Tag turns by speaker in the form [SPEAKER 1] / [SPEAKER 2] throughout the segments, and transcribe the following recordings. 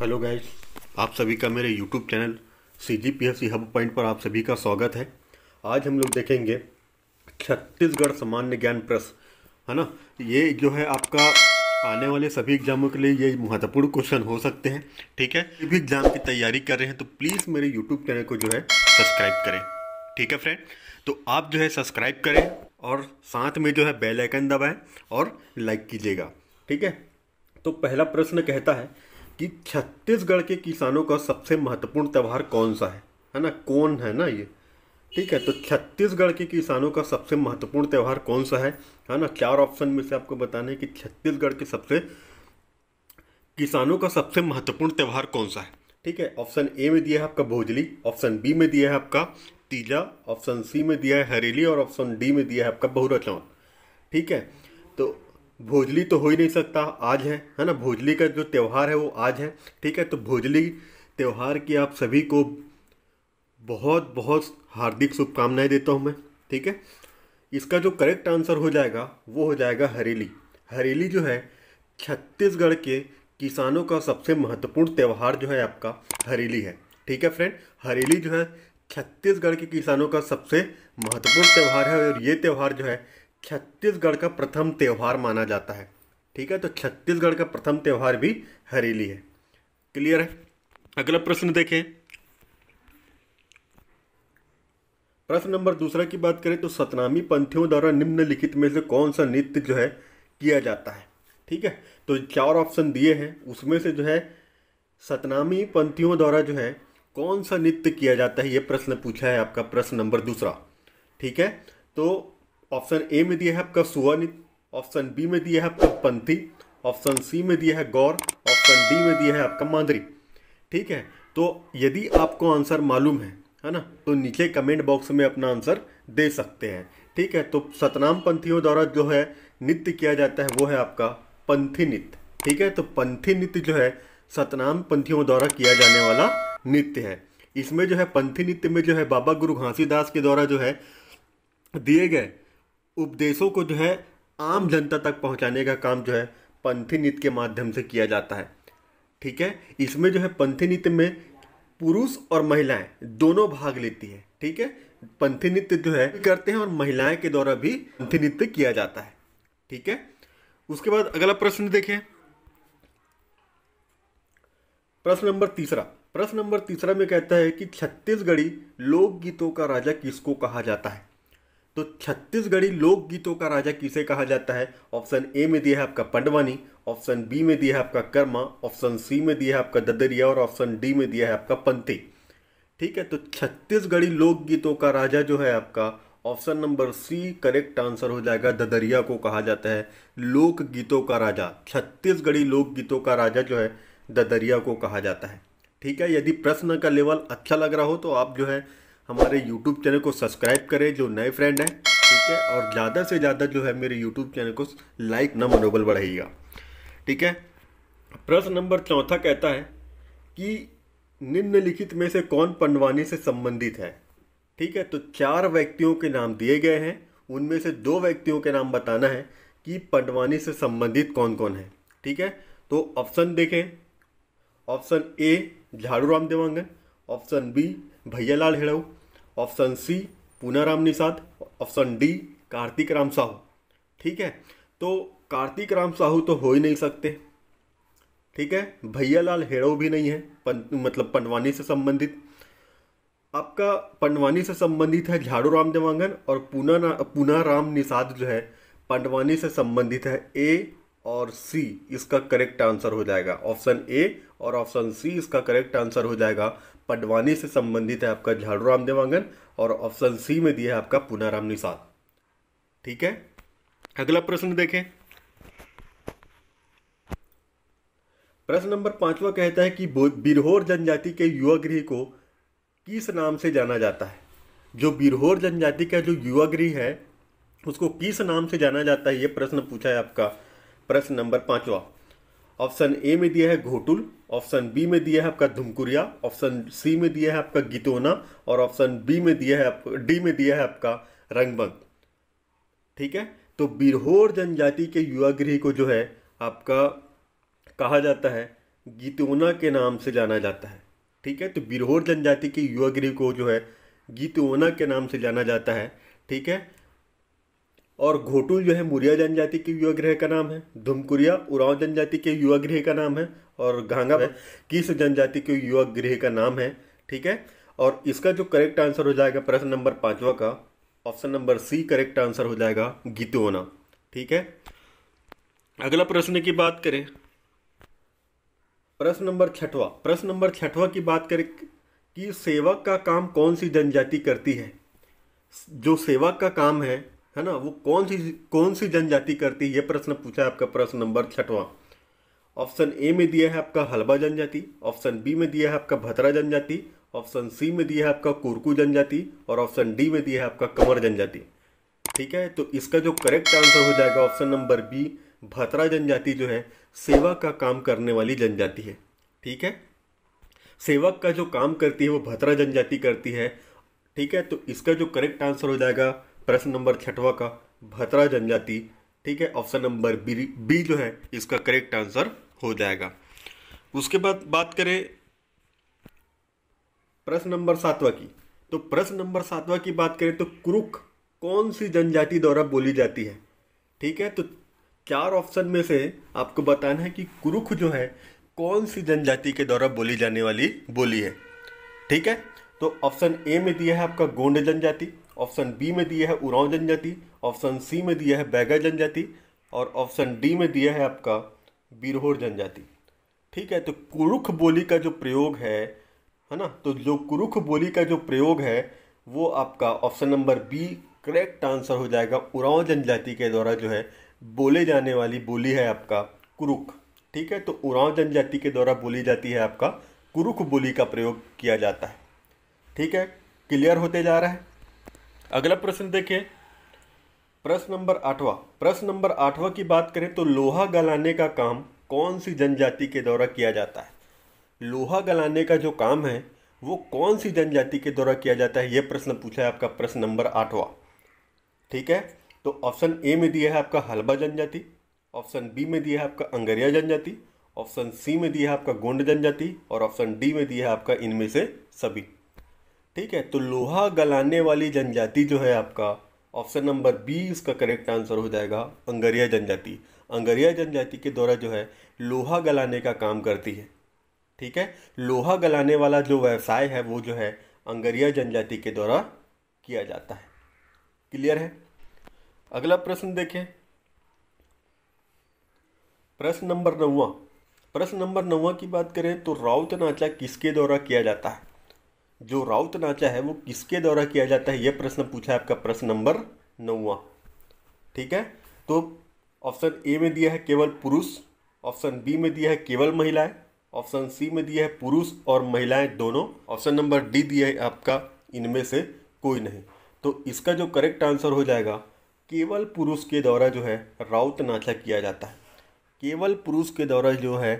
[SPEAKER 1] Hello guys आप सभी का मेरे YouTube channel C G P S C hub point पर आप सभी का स्वागत है आज हम लोग देखेंगे छत्तीसगढ़ सामान्य ज्ञान प्रेस है ना ये जो है आपका आने वाले सभी एग्जामों के लिए ये महत्वपूर्ण क्वेश्चन हो सकते हैं ठीक है जब भी एग्ज़ाम की तैयारी कर रहे हैं तो प्लीज़ मेरे यूट्यूब चैनल को जो है सब्सक्राइब करें ठीक है फ्रेंड तो आप जो है सब्सक्राइब करें और साथ में जो है बेल आइकन दबाएं और लाइक कीजिएगा ठीक है तो पहला प्रश्न कहता है कि छत्तीसगढ़ के किसानों का सबसे महत्वपूर्ण त्यौहार कौन सा है है ना कौन है ना ये ठीक है तो छत्तीसगढ़ के किसानों का सबसे महत्वपूर्ण त्यौहार कौन सा है है ना चार ऑप्शन में से आपको बताना है कि छत्तीसगढ़ के सबसे किसानों का सबसे महत्वपूर्ण त्यौहार कौन सा है ठीक है ऑप्शन ए में दिया है आपका भोजली ऑप्शन बी में दिया है आपका तीजा ऑप्शन सी में दिया है हरेली और ऑप्शन डी में दिया है आपका बहुरा चौथ ठीक है तो भोजली तो हो ही नहीं सकता आज है है ना भोजली का जो त्यौहार है वो आज है ठीक है तो भोजली त्यौहार की आप सभी को बहुत बहुत हार्दिक शुभकामनाएं देता हूँ मैं ठीक है इसका जो करेक्ट आंसर हो जाएगा वो हो जाएगा हरेली हरेली जो है छत्तीसगढ़ के किसानों का सबसे महत्वपूर्ण त्यौहार जो है आपका हरेली है ठीक है फ्रेंड हरेली जो है छत्तीसगढ़ के किसानों का सबसे महत्वपूर्ण त्यौहार है और ये त्यौहार जो है छत्तीसगढ़ का प्रथम त्यौहार माना जाता है ठीक है तो छत्तीसगढ़ का प्रथम त्यौहार भी हरेली है क्लियर है अगला प्रश्न देखें प्रश्न नंबर दूसरा की बात करें तो सतनामी पंथियों द्वारा निम्नलिखित में से कौन सा नृत्य जो है किया जाता है ठीक है तो चार ऑप्शन दिए हैं उसमें से जो है सतनामी पंथियों द्वारा जो है कौन सा नृत्य किया जाता है ये प्रश्न पूछा है आपका प्रश्न नंबर दूसरा ठीक है तो ऑप्शन ए में दिया है आपका सुवर्णित ऑप्शन बी में दिया है आपका पंथी ऑप्शन सी में दिया है गौर ऑप्शन डी में दिया है आपका मांदरी ठीक है तो यदि आपको आंसर मालूम है है ना तो नीचे कमेंट बॉक्स में अपना आंसर दे सकते हैं ठीक है तो सतनाम पंथियों द्वारा जो है नित्य किया जाता है वो है आपका पंथी नित्य ठीक है तो पंथी नित्य जो है सतनाम पंथियों द्वारा किया जाने वाला नित्य है इसमें जो है पंथी नृत्य में जो है बाबा गुरु घासीदास के द्वारा जो है दिए गए उपदेशों को जो है आम जनता तक पहुंचाने का काम जो है पंथी नीति के माध्यम से किया जाता है ठीक है इसमें जो है पंथी नीति में पुरुष और महिलाएं दोनों भाग लेती है ठीक है पंथी नृत्य जो है करते हैं और महिलाएं के द्वारा भी पंथी नृत्य किया जाता है ठीक है उसके बाद अगला प्रश्न देखें प्रश्न नंबर तीसरा प्रश्न नंबर तीसरा में कहता है कि छत्तीसगढ़ी लोकगीतों का राजा किसको कहा जाता है तो छत्तीसगढ़ी लोकगीतों का राजा किसे कहा जाता है ऑप्शन ए में दिया है आपका पंडवानी ऑप्शन बी में दिया है आपका कर्मा ऑप्शन सी में दिया है आपका ददरिया और ऑप्शन डी में दिया है आपका पंथी ठीक है तो छत्तीसगढ़ी लोकगीतों का राजा जो है आपका option number C correct answer हो जाएगा ददरिया को कहा जाता है लोकगीतों का राजा छत्तीसगढ़ी लोकगीतों का राजा जो है ददरिया को कहा जाता है ठीक है यदि प्रश्न का लेवल अच्छा लग रहा हो तो आप जो है हमारे यूट्यूब चैनल को सब्सक्राइब करें जो नए फ्रेंड हैं ठीक है और ज़्यादा से ज़्यादा जो है मेरे यूट्यूब चैनल को लाइक न मनोबल बढ़ाइएगा ठीक है प्रश्न नंबर चौथा कहता है कि निम्नलिखित में से कौन पंडवानी से संबंधित है ठीक है तो चार व्यक्तियों के नाम दिए गए हैं उनमें से दो व्यक्तियों के नाम बताना है कि पंडवानी से संबंधित कौन कौन है ठीक है तो ऑप्शन देखें option A Jhadu Ram Dewangan option B Bhaiyalal Hedau option C Punaram Nishad option D Kartik Ram Sahu ठीक है तो कार्तिक राम साहू तो हो ही नहीं सकते ठीक है भैयालाल हेड़ो भी नहीं है पन, मतलब पंडवानी से संबंधित आपका पंडवानी से संबंधित है झाड़ू राम देवांगन और पूना पूना राम निषाद जो है पंडवानी से संबंधित है ए और सी इसका करेक्ट आंसर हो जाएगा ऑप्शन ए और ऑप्शन सी इसका करेक्ट आंसर हो जाएगा पडवानी से संबंधित है आपका झाड़ू राम देवांगन और ऑप्शन सी में दिया है आपका पुनाराम निषाद ठीक है अगला प्रश्न देखें प्रश्न नंबर पांचवा कहता है कि बिरहोर जनजाति के युवा गृह को किस नाम से जाना जाता है जो बिरहोर जनजाति का जो युवा गृह है उसको किस नाम से जाना जाता है ये प्रश्न पूछा है आपका प्रश्न नंबर पांचवा ऑप्शन ए में दिया है घोटुल ऑप्शन बी में दिया है आपका धुमकुरिया ऑप्शन सी में दिया है आपका गीतोना और ऑप्शन बी में दिया है डी में दिया है आपका रंगबंग ठीक है तो बिरहोर जनजाति के युवा गृह को जो है आपका कहा जाता है गीतोना के नाम से जाना जाता है ठीक है तो बिरहोर जनजाति के युवा गृह को जो है गीतोना के नाम से जाना जाता है ठीक है और घोटुल जो है मुरिया जनजाति के युवा गृह का नाम है धुमकुरिया उरांव जनजाति के युवा गृह का नाम है और घांगा हाँ। किस जनजाति के युवा गृह का नाम है ठीक है और इसका जो करेक्ट आंसर हो जाएगा प्रश्न नंबर पाँचवा का option number C correct answer हो जाएगा गीतोना ठीक है अगला प्रश्न की बात करें प्रश्न नंबर छठवा प्रश्न नंबर छठवा की बात करें कि सेवक का काम कौन सी जनजाति करती है जो सेवक का काम है है ना वो कौन सी कौन सी जनजाति करती है ये प्रश्न पूछा है आपका प्रश्न नंबर छठवां ऑप्शन ए में दिया है आपका हलवा जनजाति ऑप्शन बी में दिया है आपका भतरा जनजाति ऑप्शन सी में दिया है आपका कुरकू जनजाति और ऑप्शन डी में दिया है आपका कमर जनजाति ठीक है तो इसका जो करेक्ट आंसर हो जाएगा ऑप्शन नंबर बी भतरा जनजाति जो है सेवा का काम करने वाली जनजाति है ठीक है सेवक का जो काम करती है वो भतरा जनजाति करती है ठीक है तो इसका जो करेक्ट आंसर हो जाएगा प्रश्न नंबर छठवा का भतरा जनजाति ठीक है ऑप्शन नंबर बी बी जो है इसका करेक्ट आंसर हो जाएगा उसके बाद बात करें प्रश्न नंबर सातवा की तो प्रश्न नंबर सातवा की बात करें तो कुरुख कौन सी जनजाति द्वारा बोली जाती है ठीक है तो चार ऑप्शन में से आपको बताना है कि कुरुख जो है कौन सी जनजाति के द्वारा बोली जाने वाली बोली है ठीक है तो ऑप्शन ए में दिया है आपका गोंड जनजाति ऑप्शन बी में दिया है उरांव जनजाति ऑप्शन सी में दिया है बैगा जनजाति और ऑप्शन डी में दिया है आपका बिरहोर जनजाति ठीक है तो कुरुख बोली का जो प्रयोग है है ना तो जो कुरुख बोली का जो प्रयोग है वो आपका option number B correct answer हो जाएगा उरांव जनजाति के द्वारा जो है बोले जाने वाली बोली है आपका कुरुख ठीक है तो उरांव जनजाति के द्वारा बोली जाती है आपका कुरुख बोली का प्रयोग किया जाता है ठीक है क्लियर होते जा रहा है अगला प्रश्न देखें प्रश्न नंबर आठवां प्रश्न नंबर आठवां की बात करें तो लोहा गलाने का काम कौन सी जनजाति के द्वारा किया जाता है लोहा गलाने का जो काम है वो कौन सी जनजाति के द्वारा किया जाता है ये प्रश्न पूछा है आपका प्रश्न नंबर आठवां ठीक है तो ऑप्शन ए में दिया है आपका हलबा जनजाति ऑप्शन बी में दिया है आपका अंगरिया जनजाति ऑप्शन सी में दिया है आपका गोंड जनजाति और ऑप्शन डी में दिया है आपका इनमें से सभी ठीक है तो लोहा गलाने वाली जनजाति जो है आपका ऑप्शन नंबर बी इसका करेक्ट आंसर हो जाएगा अंगरिया जनजाति अंगरिया जनजाति के द्वारा जो है लोहा गलाने का काम करती है ठीक है लोहा गलाने वाला जो व्यवसाय है वो जो है अंगरिया जनजाति के द्वारा किया जाता है क्लियर है अगला प्रश्न देखें प्रश्न नंबर नौवा प्रश्न नंबर नौवा की बात करें तो राउत नाचा किसके द्वारा किया जाता है जो राउत नाचा है वो किसके द्वारा किया जाता है ये प्रश्न पूछा है आपका प्रश्न नंबर नौवा ठीक है तो ऑप्शन ए में दिया है केवल पुरुष ऑप्शन बी में दिया है केवल महिलाएं ऑप्शन सी में दिया है पुरुष और महिलाएं दोनों ऑप्शन नंबर डी दिया है आपका इनमें से कोई नहीं तो इसका जो करेक्ट आंसर हो जाएगा केवल पुरुष के द्वारा जो है राउत नाचा किया जाता है केवल पुरुष के द्वारा जो है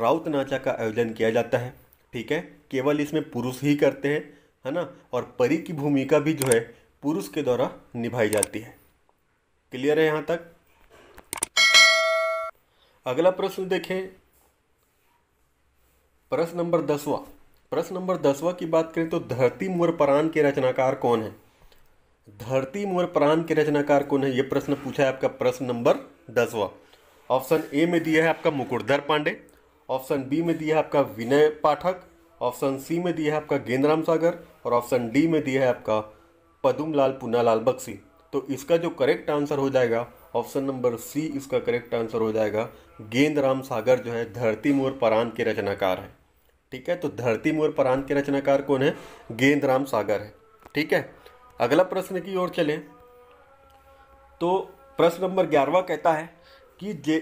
[SPEAKER 1] राउत नाचा का आयोजन किया जाता है ठीक है केवल इसमें पुरुष ही करते हैं है ना और परी की भूमिका भी जो है पुरुष के द्वारा निभाई जाती है क्लियर है यहाँ तक अगला प्रश्न देखें प्रश्न नंबर दसवा प्रश्न नंबर दसवा की बात करें तो धरती मोर प्राण के रचनाकार कौन है धरती मोर प्राण के रचनाकार कौन है यह प्रश्न पूछा है आपका प्रश्न नंबर दसवा ऑप्शन ए में दिया है आपका मुकुटधर पांडे ऑप्शन बी में दिया है आपका विनय पाठक ऑप्शन सी में दिया है आपका गेंदराम सागर और ऑप्शन डी में दिया है आपका पदुमलाल पुनालाल बक्सी तो इसका जो करेक्ट आंसर हो जाएगा ऑप्शन नंबर सी इसका करेक्ट आंसर हो जाएगा गेंदराम सागर जो है धरती मोर परान के रचनाकार हैं ठीक है तो धरती मोर परान के रचनाकार कौन है गेंदराम सागर है ठीक है अगला प्रश्न की ओर चलें तो प्रश्न नंबर ग्यारहवा कहता है कि जे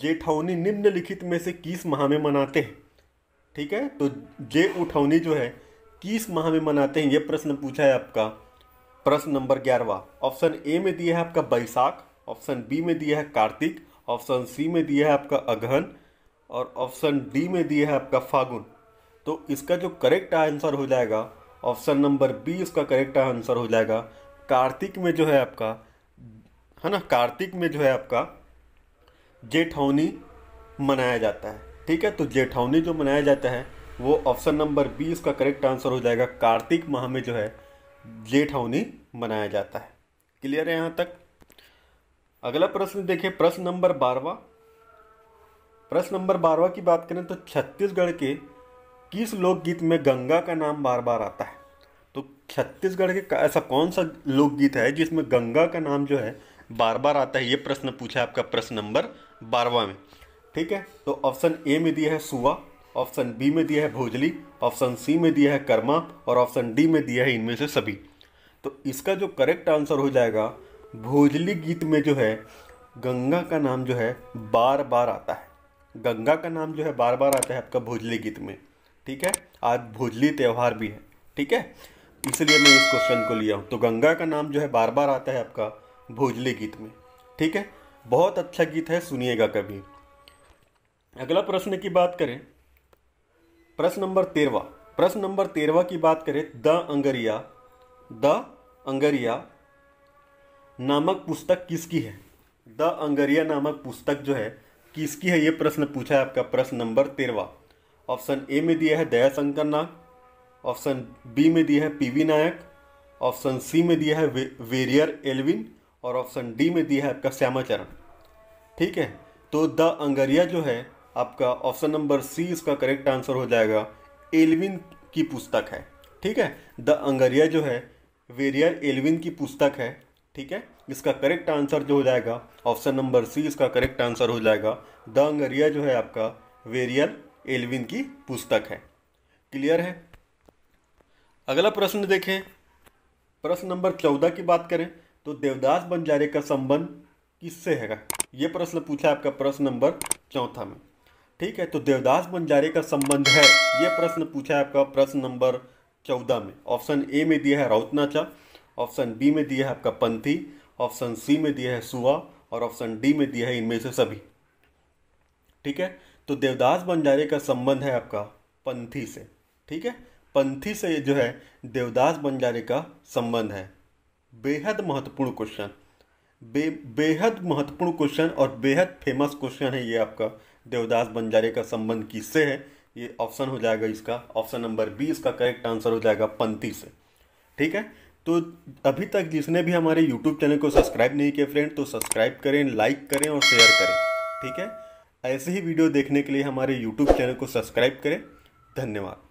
[SPEAKER 1] जेठौनी निम्नलिखित में से किस माह में मनाते हैं ठीक है तो जय उठौनी जो है किस माह में मनाते हैं ये प्रश्न पूछा है आपका प्रश्न नंबर ग्यारहवा ऑप्शन ए में दिया है आपका बैसाख ऑप्शन बी में दिया है कार्तिक ऑप्शन सी में दिया है आपका अगहन और ऑप्शन डी में दिया है आपका फागुन तो इसका जो करेक्ट आंसर हो जाएगा ऑप्शन नंबर बी इसका करेक्ट आंसर हो जाएगा कार्तिक में जो है आपका है ना कार्तिक में जो है आपका जेठौनी मनाया जाता है ठीक है तो जेठावनी जो मनाया जाता है वो ऑप्शन नंबर बी इसका करेक्ट आंसर हो जाएगा कार्तिक माह में जो है जेठावनी मनाया जाता है क्लियर है यहाँ तक अगला प्रश्न देखिए प्रश्न नंबर बारवा प्रश्न नंबर बारवा की बात करें तो छत्तीसगढ़ के किस लोकगीत में गंगा का नाम बार बार आता है तो छत्तीसगढ़ के ऐसा कौन सा लोकगीत है जिसमें गंगा का नाम जो है बार बार आता है ये प्रश्न पूछा आपका प्रश्न नंबर बारवा में ठीक है तो ऑप्शन ए में दिया है सुवा ऑप्शन बी में दिया है भोजली ऑप्शन सी में दिया है कर्मा और ऑप्शन डी में दिया है इनमें से सभी तो इसका जो करेक्ट आंसर हो जाएगा भोजली गीत में जो है गंगा का नाम जो है बार बार आता है गंगा का नाम जो है बार बार आता है आपका भोजली गीत में ठीक है आज भोजली त्यौहार भी है ठीक है इसलिए मैं इस क्वेश्चन को लिया हूँ तो गंगा का नाम जो है बार बार आता है आपका भोजली गीत में ठीक है बहुत अच्छा गीत है सुनिएगा कभी अगला प्रश्न की बात करें प्रश्न नंबर तेरवा प्रश्न नंबर तेरवा की बात करें द अंगरिया द अंगरिया नामक पुस्तक किसकी है द अंगरिया नामक पुस्तक जो है किसकी है ये प्रश्न पूछा है आपका प्रश्न नंबर तेरवा ऑप्शन ए में दिया है दया शंकर नाग ऑप्शन बी में दिया है पीवी नायक ऑप्शन सी में दिया है वे, वेरियर एलविन और ऑप्शन डी में दिया है आपका श्यामाचरण ठीक है तो द अंगरिया जो है आपका ऑप्शन नंबर सी इसका करेक्ट आंसर हो जाएगा एलविन की पुस्तक है ठीक है द अंगरिया जो है वेरियर एलविन की पुस्तक है ठीक है इसका करेक्ट आंसर जो हो जाएगा ऑप्शन नंबर सी इसका करेक्ट आंसर हो जाएगा द अंगरिया जो है आपका वेरियर एलविन की पुस्तक है क्लियर है अगला प्रश्न देखें प्रश्न नंबर चौदह की बात करें तो देवदास बंजारे का संबंध किससे है यह प्रश्न पूछा आपका प्रश्न नंबर चौथा में ठीक है तो देवदास बंजारे का संबंध है ये प्रश्न पूछा है आपका प्रश्न नंबर चौदह में ऑप्शन ए में दिया है राउतनाचा ऑप्शन बी में दिया है आपका पंथी ऑप्शन सी में दिया है सुहा और ऑप्शन डी में दिया है इनमें से सभी ठीक है तो देवदास बंजारे का संबंध है आपका पंथी से ठीक है पंथी से जो है देवदास बंजारे का संबंध है बेहद महत्वपूर्ण क्वेश्चन बे बेहद महत्वपूर्ण क्वेश्चन और बेहद फेमस क्वेश्चन है ये आपका देवदास बंजारे का संबंध किससे है ये ऑप्शन हो जाएगा इसका ऑप्शन नंबर बी इसका करेक्ट आंसर हो जाएगा पंथी से ठीक है तो अभी तक जिसने भी हमारे यूट्यूब चैनल को सब्सक्राइब नहीं किया फ्रेंड तो सब्सक्राइब करें लाइक करें और शेयर करें ठीक है ऐसे ही वीडियो देखने के लिए हमारे यूट्यूब चैनल को सब्सक्राइब करें धन्यवाद